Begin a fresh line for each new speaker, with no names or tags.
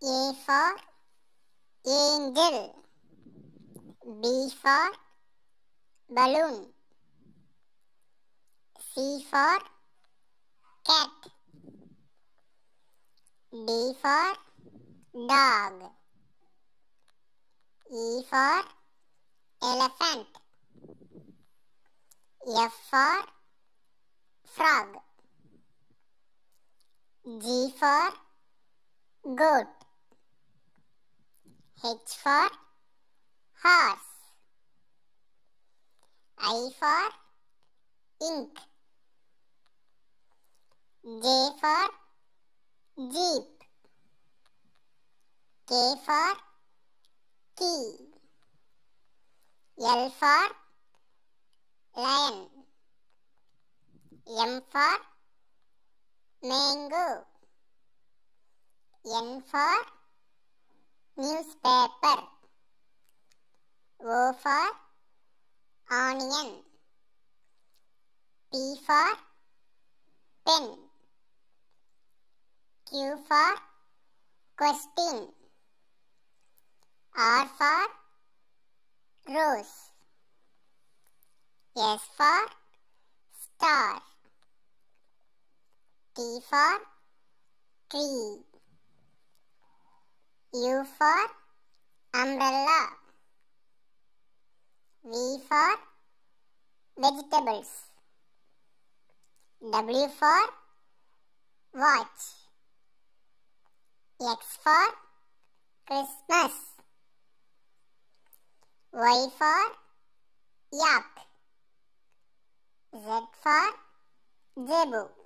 A for angel, B for balloon, C for cat, D for dog, E for elephant, F for frog, G for goat. H for horse. I for ink. J for jeep. K for key. L for lion. M for mango. N for newspaper O for onion P for pen Q for question R for rose S for star T for tree U for umbrella. V for vegetables. W for watch. X for Christmas. Y for yak. Z for zebu.